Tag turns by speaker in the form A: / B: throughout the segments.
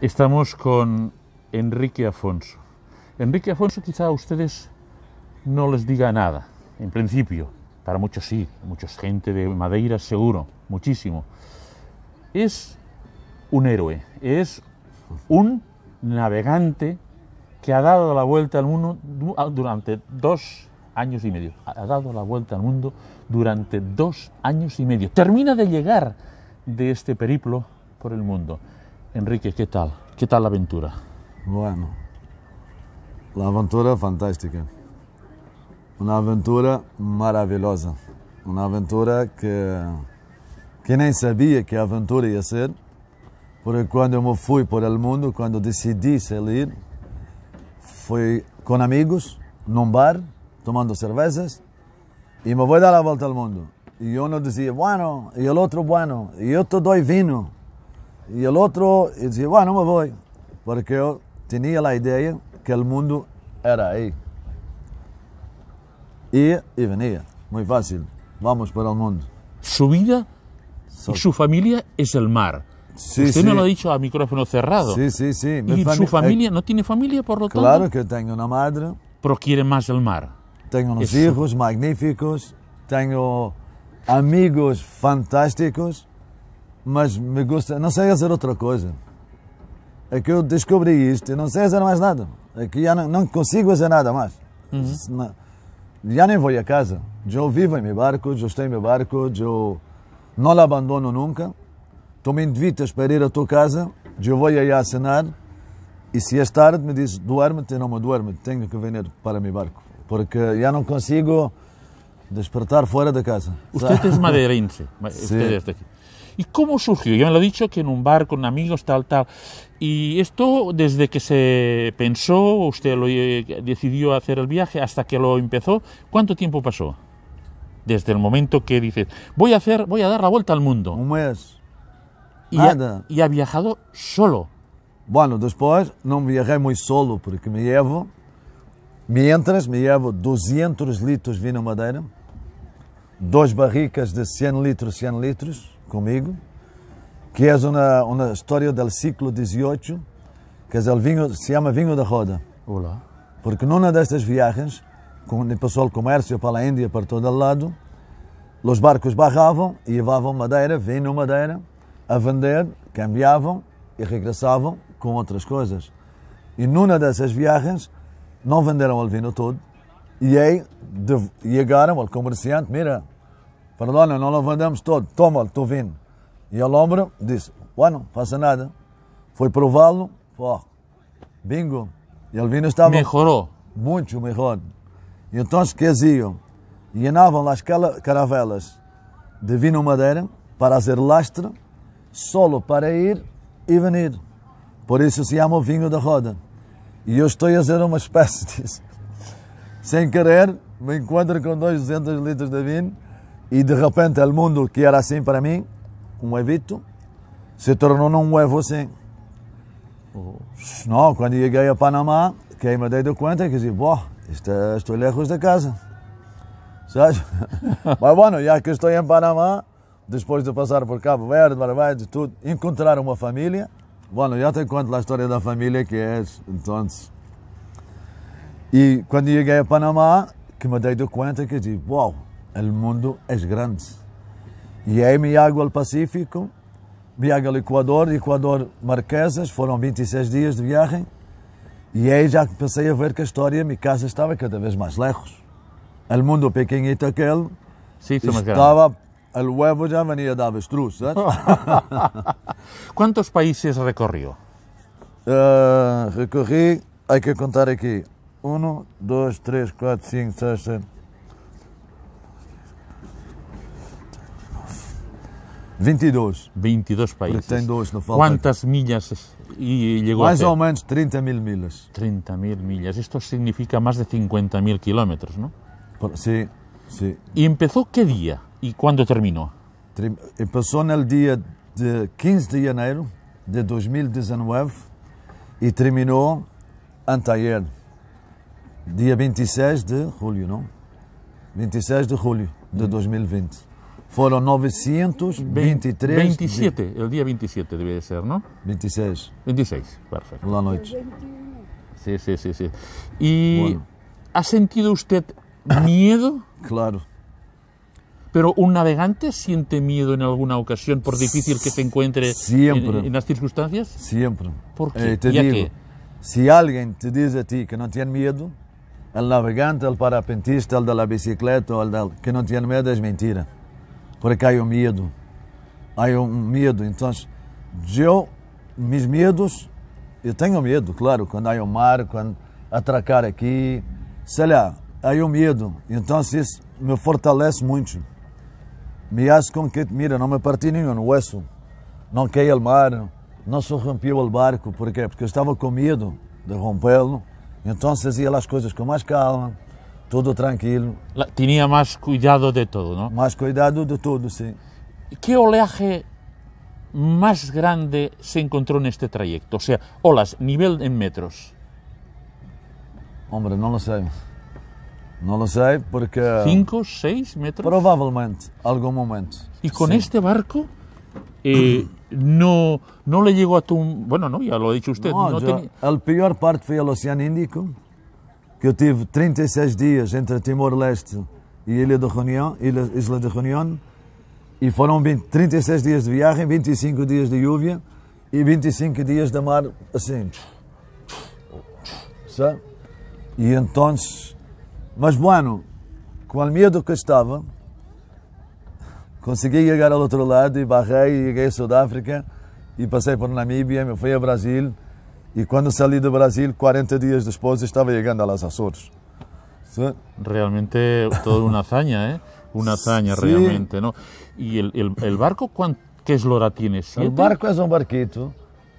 A: Estamos con Enrique Afonso. Enrique Afonso quizá a ustedes no les diga nada, en principio. Para muchos sí, muchos gente de Madeira seguro, muchísimo. Es un héroe, es un navegante que ha dado la vuelta al mundo ah, durante dos años y medio. Ha dado la vuelta al mundo durante dos años y medio. Termina de llegar de este periplo por el mundo. Enrique, que tal? Que tal a aventura? Bueno,
B: a aventura fantástica. uma aventura maravilhosa. Uma aventura que, que nem sabia que a aventura ia ser, porque quando eu me fui por el mundo, quando decidi sair, fui com amigos, num bar, tomando cervejas, e me vou dar a volta ao mundo. E um dizia, bueno, e o outro, bueno, e eu te dou vinho. y el otro decía, bueno, me voy, porque yo tenía la idea que el mundo era ahí. Y, y venía, muy fácil, vamos por el mundo. Su vida su familia es el mar. Sí, Usted me lo ha dicho a
A: micrófono cerrado. Sí, sí, sí. y su familia, eh, ¿no tiene familia por lo tanto? Claro que tengo una madre. Pero quiere más el mar. Tengo unos hijos
B: magníficos, tengo amigos fantásticos mas me gusta, não sei fazer outra coisa. É que eu descobri isto e não sei fazer mais nada. É que já não, não consigo fazer nada mais. Uhum. Já nem vou a casa. Eu vivo em meu barco, eu estou em meu barco, eu não o abandono nunca. Tu me invitas para ir à tua casa, eu vou aí a cenar. E se é tarde, me dizes, duerme-te, não me duerme, tenho que vir para meu barco. Porque já não consigo despertar fora da
A: casa. Usted teus madeirense. Usted sí. aqui. ¿Y cómo surgió? Yo me lo he dicho que en un bar con amigos, tal, tal. Y esto desde que se pensó, usted lo eh, decidió hacer el viaje hasta que lo empezó, ¿cuánto tiempo pasó? Desde el momento que dices, voy a hacer, voy a dar la vuelta al mundo. Un mes. Y, Ha, y ha
B: viajado solo. Bueno, después no viajé muy solo porque me llevo, mientras me llevo 200 litros de vino madera, dos barricas de 100 litros, 100 litros comigo, que é uma, uma história do século XVIII, que é o vinho, se chama Vinho da Roda. Olá. Porque numa destas viagens, quando passou o comércio para a Índia, para todo lado, os barcos barravam e levavam madeira, vinho, madeira, a vender, cambiavam e regressavam com outras coisas. E numa dessas viagens, não venderam o vinho todo, e aí chegaram ao comerciante, mira, Perdona, não levantamos todo. Toma, estou vindo. E a lombra disse, ué, não faça nada. Foi prová-lo. bingo. E ele vinho estava... Melhorou. Muito melhor. E então esqueciam. E andavam as caravelas de vinho madeira para fazer lastre, solo para ir e venir. Por isso se chama vinho da roda. E eu estou a fazer uma espécie disso. Sem querer, me encontro com 200 litros de vinho e de repente o mundo que era assim para mim, um evito, se tornou um evo assim. Não, quando cheguei a Panamá, que me dei conta é que disse, boa, é, estou lejos de casa. Sabe? Mas, bueno, já que estou em Panamá, depois de passar por Cabo Verde, e tudo, encontrar uma família. Bueno, já te conto a história da família que é, então. E quando cheguei a Panamá, que me dei conta que disse, uau, o mundo é grande. E aí me água ao Pacífico, viajo ao Equador, Equador Marquesas, foram 26 dias de viagem. E aí já pensei a ver que a história, minha casa estava cada vez mais lejos. o mundo pequenito aquele sí, estava o huevo já venia de avestruz, quantos países recorriu Uh, eh, recorrí, que contar aqui 1, 2, 3, 4, cinco, seis, 7,
A: 22. 22 países. tem dois, não falta. Quantas milhas e chegou Mais ou menos 30 mil milhas. 30 mil milhas. Isto significa mais de 50 mil kilómetros, não? Sim, sí, sí. ¿Y empezó qué día y cuándo terminó? Empezó en el de 15 de janeiro
B: de 2019 e terminou anteayer, dia 26 de julho, não? 26 de julho de 2020. Fueron 923. 27,
A: el día 27 debe de ser, ¿no? 26. 26, perfecto. La noche. Sí, sí, sí, sí. ¿Y ha sentido usted miedo? claro. Pero un navegante siente miedo en alguna ocasión, por difícil que se encuentre Siempre. En, las circunstancias. Siempre. ¿Por qué? Eh, te
B: Si alguien te dice a ti que no tiene miedo, el navegante, el parapentista, el de la bicicleta, el que no tiene miedo es mentira. porque há o medo. Há um medo, então, eu, meus medos, eu tenho medo, claro, quando há o mar, quando atracar aqui, sei lá, há o medo. Então, isso me fortalece muito. Me faz com que, mira, não me parti nenhum osso, não caí ao mar, não se rompeu o barco, por quê? Porque eu estava com medo de rompê-lo. Então, fazia as coisas com mais calma Todo tranquilo.
A: tenía más cuidado de todo, ¿no? Más cuidado de todo, sí. ¿Qué oleaje más grande se encontró en este trayecto? O sea, olas, nivel en metros.
B: Hombre, no lo sé. No lo sé porque... Eh, ¿Cinco,
A: seis metros? Probablemente,
B: algún momento. ¿Y con este barco eh, no, no le llegó a tu... Bueno,
A: no, ya lo ha dicho usted. No, no
B: peor parte fue el Océano Índico. que eu tive 36 dias entre Timor-Leste e Ilha de Reunião, Ilha, Isla de Reunião, e foram 20, 36 dias de viagem, 25 dias de lluvia e 25 dias de mar assim. Sabe? E então. Mas, bueno, com o medo que estava, consegui chegar ao outro lado e barrei, cheguei a Sudáfrica e passei por Namíbia, me fui a Brasil. E quando saí do Brasil, 40 dias depois, estava chegando
A: aos Açores. Sí. Realmente toda uma hazaña, ¿eh? Uma hazaña realmente, não? E o barco que eslora tiene? O barco
B: é um barquito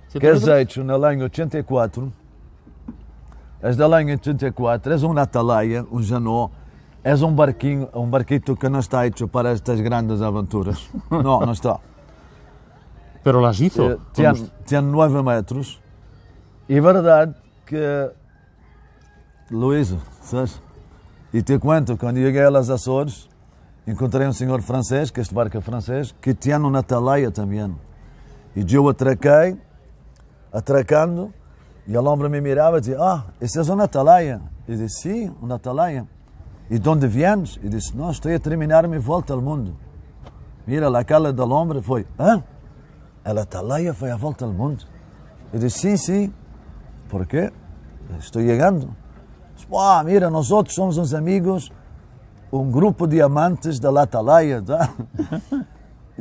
B: que é feito en el año 84. Es del año 84, é um atalaia, um janô. É um barquinho, um barquito que não está feito para estas grandes aventuras. Não, não está. Mas las hizo. Eh, Tinha 9 metros. É verdade que Luís, sabes? E te conto, quando cheguei aos Açores, encontrei um senhor francês, que este barco é francês, que tinha no talaia também. E eu atraquei, atracando, e a lombra me mirava e dizia, ah, esse é uma talaia. E disse, sim, sí, uma talaia. E de onde vienes? E disse, não, estou a terminar minha volta ao mundo. Mira, aquela da lombra foi, hã? Ah, ela talaia foi a volta ao mundo. Eu disse, sim, sí, sim. Sí. ¿Por estou chegando, llegando. Ah, mira, outros somos uns amigos, um grupo de amantes da Latalaia. Tá?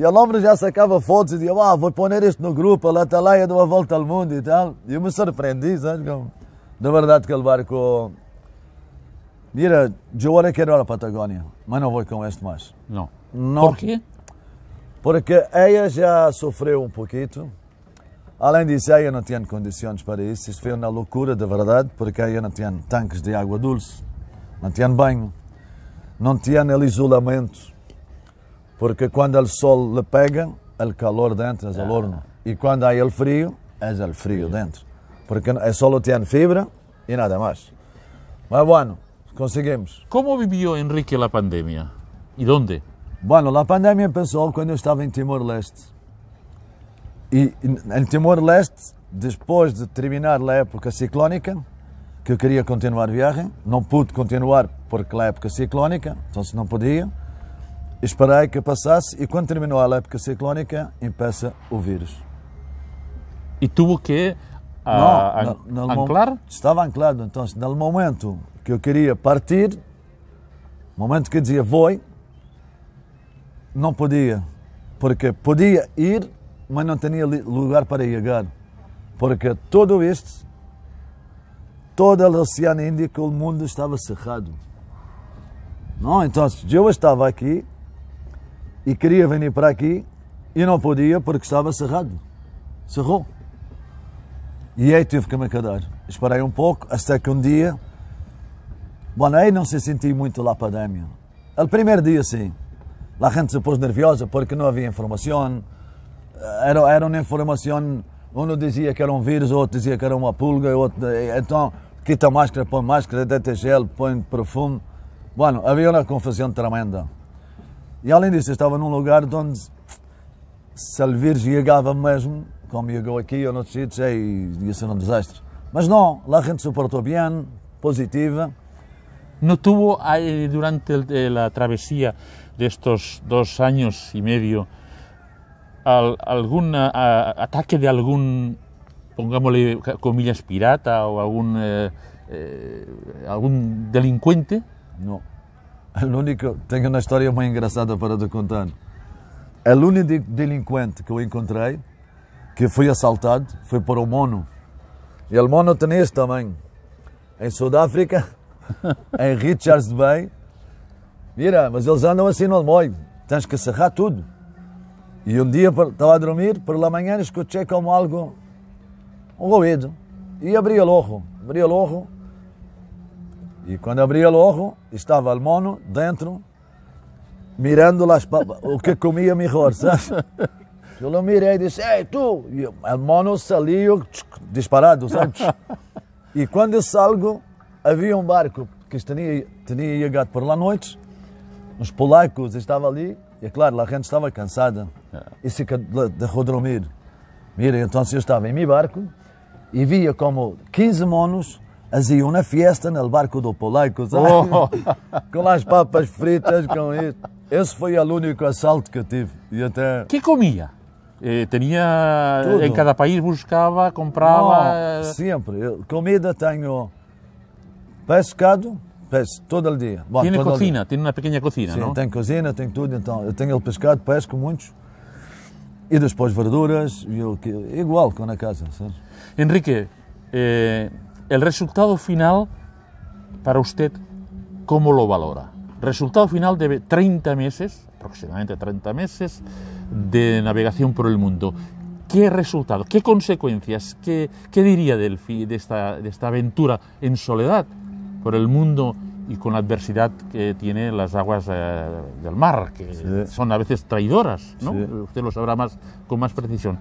B: E o homem já sacava fotos e dizia, ah, vou pôr isto no grupo, a Latalaia deu uma volta ao mundo e tal. E eu me surpreendi, sabe? Na verdade que barco... Mira, eu agora quero ir à Patagónia, mas não vou com este mais. Não. não. Por quê? Porque ela já sofreu um pouquinho Além disso, eu não tinha condições para isso. Isso foi uma loucura de verdade, porque eu não tinha tanques de água dulce, não tinha banho, não tinha isolamento, porque quando o sol lhe pega, o calor dentro é o horno. É. E quando há o frio, é o frio dentro. Porque é só tinha fibra e nada mais. Mas, bueno, conseguimos.
A: Como viveu Henrique a pandemia? E onde?
B: Bueno, a pandemia pensou quando eu estava em Timor-Leste e em Timor-Leste, depois de terminar a época ciclónica, que eu queria continuar a viagem, não pude continuar porque é a época ciclónica, então se não podia, esperei que passasse e quando terminou a época ciclónica, empeça o vírus. E tu que quê? não, an, anclar? Estava anclado, então no momento que eu queria partir, momento que eu dizia vou, não podia, porque podia ir mas não tinha lugar para chegar, porque todo isto, todo o Oceano Índico, o mundo estava cerrado. Não, então eu estava aqui e queria vir para aqui e não podia porque estava cerrado. Cerrou. E aí tive que me cadar. Esperei um pouco, até que um dia. Bom, aí não se senti muito lá para a pandemia. O primeiro dia, sim. Lá a gente se pôs nerviosa porque não havia informação, era, era uma informação, um dizia que era um vírus, outro dizia que era uma pulga, outro, então quita máscara, põe máscara, deita gel, põe perfume. Bueno, havia uma confusão tremenda. E além disso, eu estava num lugar onde se o vírus chegava mesmo, como chegou aqui ou
A: noutros sítios, aí é, ia ser um desastre. Mas
B: não, lá a gente suportou bem, positiva.
A: ¿No tuvo durante eh, a travessia de dois anos e meio al, algún a, ataque de algún, pongámosle comillas, pirata o algún, eh, eh, algún delincuente? No. único, tenho uma história muito engraçada para te
B: contar. O único delinquente que eu encontrei, que foi assaltado, foi por um mono. E o mono tem isso tamanho. Em Sudáfrica, em Richards Bay, mira, mas eles andam assim no almoio. Tens que serrar tudo. E um dia estava a dormir, pela manhã escutei como algo, um ruído. E abri o olho, abri o olho. E quando abri o olho, estava o mono dentro, mirando lá o que comia melhor, sabe? Eu não mirei e disse, ei, tu! E o mono saiu disparado, sabe? E quando eu salgo, havia um barco que tinha, tinha chegado por lá noite os polacos estavam ali, e é claro, a gente estava cansada é. e se deixou Mira, então eu estava em meu barco e via como 15 monos faziam uma festa no barco
A: do polaco, oh.
B: com as papas fritas, com isso. Esse foi o único
A: assalto que tive. E até... que comia? Eh, tinha Tudo. em cada país buscava, comprava. Não,
B: sempre. comida tenho pescado, Pesco todo el día. tiene cocina, tiene una pequeña cocina, ¿no? Sí, tiene cocina, tengo tudo. Então, pescado, pesco mucho. Y e después verduras, e que igual con
A: la casa. Enrique, eh, el resultado final para usted, ¿cómo lo valora? Resultado final de 30 meses, aproximadamente 30 meses, de navegación por el mundo. ¿Qué resultado, qué consecuencias, qué, diría del, de esta aventura en soledad por el mundo y con la adversidad que tiene las aguas eh, del mar, que son a veces traidoras, ¿no? Usted lo sabrá más con más precisión.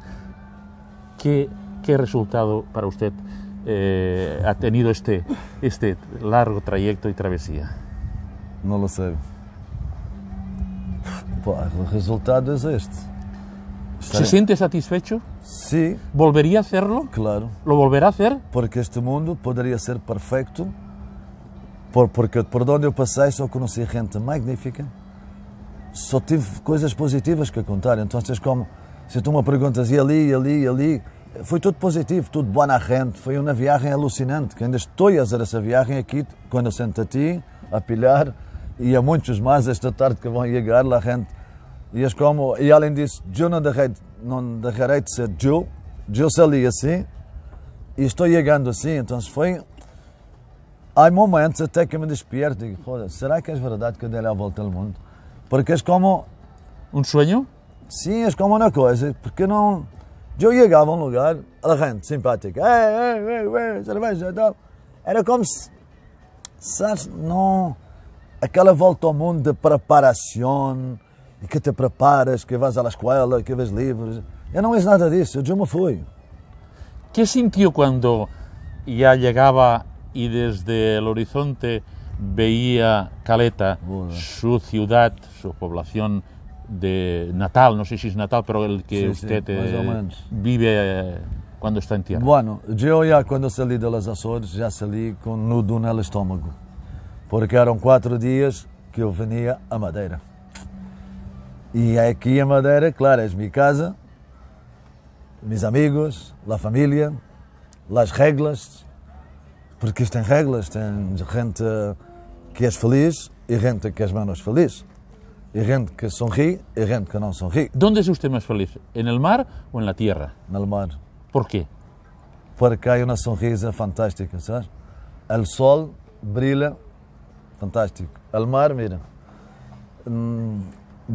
A: ¿Qué, qué resultado para usted eh, ha tenido este, este largo trayecto y travesía? No lo sé.
B: el resultado es este. ¿Se siente
A: satisfecho? Sí. ¿Volvería
B: a hacerlo? Claro. ¿Lo volverá a hacer? Porque este mundo podría ser perfecto Por, porque por onde eu passei só conheci gente magnífica, só tive coisas positivas que contar. Então, vocês como, se tu me perguntas, e ali, e ali, e ali, foi tudo positivo, tudo boa na gente foi uma viagem alucinante, que ainda estou a fazer essa viagem aqui, quando eu sento a ti, a pilhar, e a muitos mais esta tarde que vão chegar lá gente. E, as como, e além disso, eu não deixarei, não deixarei de ser eu, eu sali assim, e estou chegando assim, então foi Há momentos até que eu me despierto e digo, será que é verdade que eu dei a volta ao mundo? Porque és como... Um sonho? Sim, és como uma coisa, porque não... Eu chegava a um lugar, a gente simpática, ei, ei, ei, cerveja e tal. Era como se, sabes, não... Aquela volta ao mundo de preparação, e que te preparas, que vais à escola, que vês livros. Eu não fiz nada disso, eu me fui.
A: que sentiu quando já chegava y desde el horizonte veía Caleta, sua su ciudad, su población de natal, no sé si es natal, pero el que sí, usted sí, eh, vive quando eh, está em tierra?
B: Bueno, eu já quando saí das Açores, já saí com nudo no estômago, porque eram quatro dias que eu vinha a Madeira. E aqui a Madeira, claro, é minha casa, meus amigos, a família, as regras, porque isto tem regras, tem renta que és feliz e renta que és menos feliz. E gente que sonríe e gente que no sonríe. ¿Dónde é usted mais feliz? ¿En el mar ou na la No mar. ¿Por Porque há uma sonrisa fantástica, ¿sabes? El sol brilha fantástico. El mar, mira. Hum,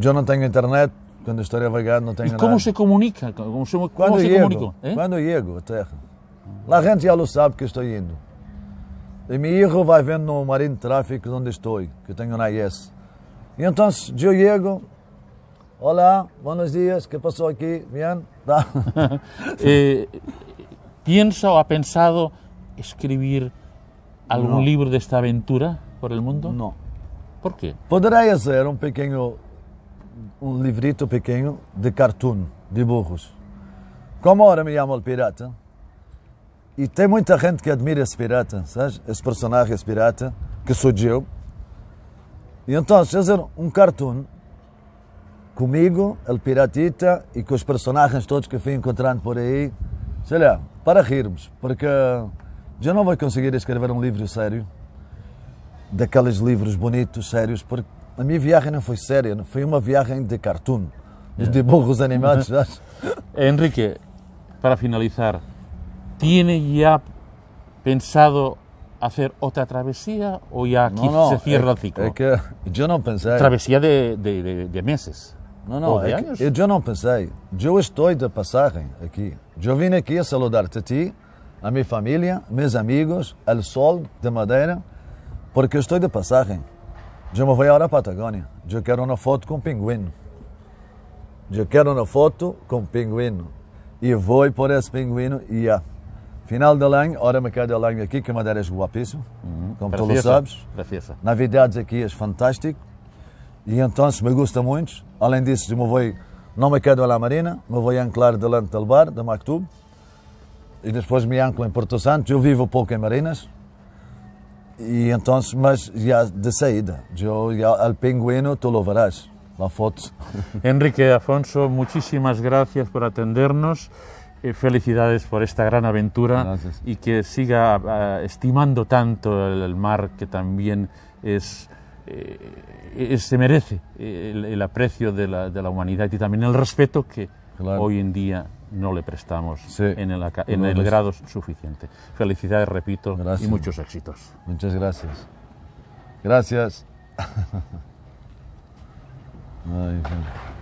B: eu não tenho internet, quando estou a navegando não tenho ¿Y cómo nada.
A: se comunica? Como se, comunica? É? Quando eu chego. comunico?
B: ¿Eh? Cuando a La gente já sabe que estou indo. E meu filho vai vendo no de tráfico onde estou, que tenho na IES. E então, eu chego, olá, buenos dias, que passou aqui? Bien? Tá. eh,
A: ou o ha pensado escrever algum no. desta aventura por el mundo? Não. ¿Por
B: quê? Poderia ser um pequeño, un librito pequeño de cartoon, dibujos. Como agora me llamo el pirata, e tem muita gente que admira esse pirata, sabes? Esse personagem, esse pirata, que surgiu. E então, fazer um cartoon comigo, El Piratita, e com os personagens todos que fui encontrando por aí, sei lá, para rirmos, porque já não vou conseguir escrever um livro sério, daqueles livros bonitos, sérios, porque a minha viagem não foi séria, foi uma viagem de cartoon, de é. burros animados.
A: Eh, Enrique, para finalizar, tiene ya pensado hacer otra travesía o ya aquí no, no, se cierra el ciclo? Es que yo no pensé. Travesía de, de, de, de meses. Não, não, é que, eu
B: não pensei. Eu estou de passagem aqui. Eu vim aqui a saludar-te a ti, a minha família, meus amigos, ao sol de Madeira, porque eu estou de passagem. Eu me vou agora a Patagonia. Eu quero uma foto com um pinguim. Eu quero uma foto com um pinguim. E vou por esse pinguim e já. Final de ano, ora Madeira Lanho aqui, que Madeira é guapíssimo, uhum. como todos tu sabes. Para Navidades aqui é fantástico e então se me gusta muito. Além disso, eu vou, não me quedo à Marina, me vou anclar delante do bar, da Mactub, e depois me anclo em Porto Santo. Eu vivo pouco em Marinas, e então, mas já de saída, eu já al pinguino tu lo verás, foto.
A: Enrique Afonso, muitíssimas gracias por atendernos. Eh, felicidades por esta gran aventura y que siga ah, estimando tanto el, mar que también es, eh, se merece eh, el, aprecio de la, humanidad y también el respeto que hoy en día no le prestamos en, el, grado suficiente. Felicidades, repito, y muchos éxitos.
B: Muchas gracias. Gracias.